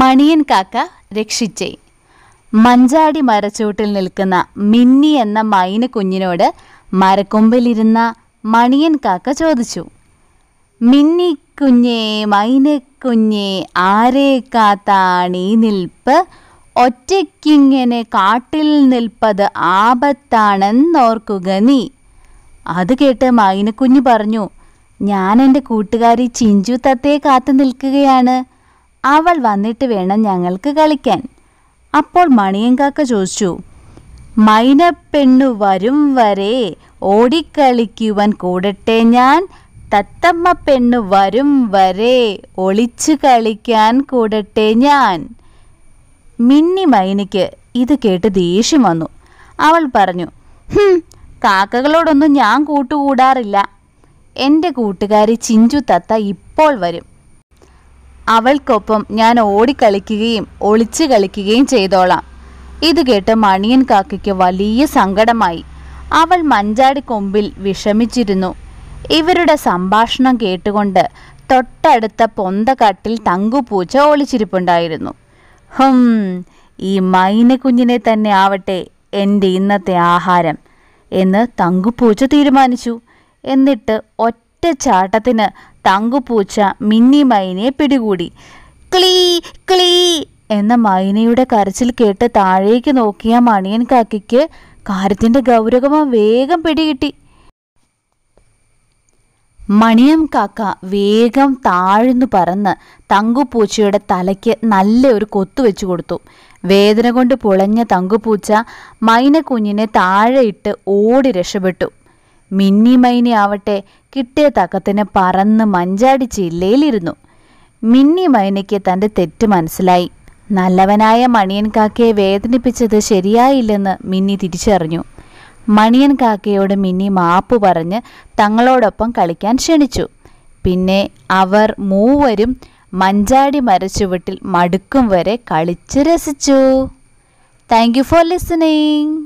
മണിയൻ കാക്ക രക്ഷിച്ചേ മഞ്ചാടി മരച്ചൂട്ടിൽ നിൽക്കുന്ന മിന്നി എന്ന മൈന കുഞ്ഞിനോട് മരക്കൊമ്പിലിരുന്ന മണിയൻ കാക്ക ചോദിച്ചു മിന്നി കുഞ്ഞേ മൈന കുഞ്ഞേ ആരെ കാത്താണീ നിൽപ്പ് ഒറ്റയ്ക്കിങ്ങനെ കാട്ടിൽ നിൽപ്പത് ആപത്താണെന്നോർക്കുക നീ അത് കേട്ട് മൈനക്കുഞ്ഞ് പറഞ്ഞു ഞാൻ എൻ്റെ കൂട്ടുകാരി ചിഞ്ചു തത്തയെ കാത്തു നിൽക്കുകയാണ് അവൾ വന്നിട്ട് വേണം ഞങ്ങൾക്ക് കളിക്കാൻ അപ്പോൾ മണിയങ്കാക്ക ചോദിച്ചു മൈന പെണ്ണു വരും വരെ ഓടിക്കളിക്കുവാൻ കൂടട്ടെ ഞാൻ തത്തമ്മ പെണ്ണു വരും വരെ ഒളിച്ചു കളിക്കാൻ കൂടട്ടെ ഞാൻ മിന്നി മൈനയ്ക്ക് ഇത് കേട്ട് ദേഷ്യം വന്നു അവൾ പറഞ്ഞു കാക്കകളോടൊന്നും ഞാൻ കൂട്ടുകൂടാറില്ല എൻ്റെ കൂട്ടുകാരി ചിഞ്ചു തത്ത ഇപ്പോൾ വരും അവൾക്കൊപ്പം ഞാൻ ഓടിക്കളിക്കുകയും ഒളിച്ചു കളിക്കുകയും ചെയ്തോളാം ഇത് കേട്ട് മണിയൻ കാക്കയ്ക്ക് വലിയ സങ്കടമായി അവൾ മഞ്ചാടി കൊമ്പിൽ വിഷമിച്ചിരുന്നു ഇവരുടെ സംഭാഷണം കേട്ടുകൊണ്ട് തൊട്ടടുത്ത പൊന്തക്കാട്ടിൽ തങ്കുപൂച്ച ഒളിച്ചിരിപ്പുണ്ടായിരുന്നു ഹും ഈ മൈനക്കുഞ്ഞിനെ തന്നെ ആവട്ടെ എൻ്റെ ഇന്നത്തെ ആഹാരം എന്ന് തങ്കുപൂച്ച തീരുമാനിച്ചു എന്നിട്ട് ഒറ്റ ചാട്ടത്തിന് തങ്കുപൂച്ച മിന്നി മൈനയെ പിടികൂടി ക്ലീ ക്ലീ എന്ന മൈനയുടെ കരച്ചിൽ കേട്ട് താഴേക്ക് നോക്കിയ മണിയൻ കാക്കിക്ക് കാര്യത്തിന്റെ ഗൗരവമ വേഗം പിടികിട്ടി മണിയം കാക്ക വേഗം താഴ്ന്നു പറന്ന് തങ്കുപൂച്ചയുടെ തലയ്ക്ക് നല്ല ഒരു കൊത്തു വെച്ചു കൊടുത്തു വേദന കൊണ്ട് പുളഞ്ഞ തങ്കുപൂച്ച മൈനക്കുഞ്ഞിനെ താഴെയിട്ട് ഓടി രക്ഷപ്പെട്ടു മിന്നി മൈനി ആവട്ടെ കിട്ടിയ തക്കത്തിന് പറന്ന് ചില്ലയിലിരുന്നു മിന്നി മൈനയ്ക്ക് തൻ്റെ തെറ്റ് മനസ്സിലായി നല്ലവനായ മണിയൻ കാക്കയെ വേദനിപ്പിച്ചത് ശരിയായില്ലെന്ന് മിന്നി തിരിച്ചറിഞ്ഞു മണിയൻ കാക്കയോട് മിന്നി മാപ്പ് പറഞ്ഞ് തങ്ങളോടൊപ്പം കളിക്കാൻ ക്ഷണിച്ചു പിന്നെ അവർ മൂവരും മഞ്ചാടി മരച്ചുവട്ടിൽ മടുക്കും വരെ കളിച്ച് രസിച്ചു താങ്ക് യു ഫോർ ലിസണിങ്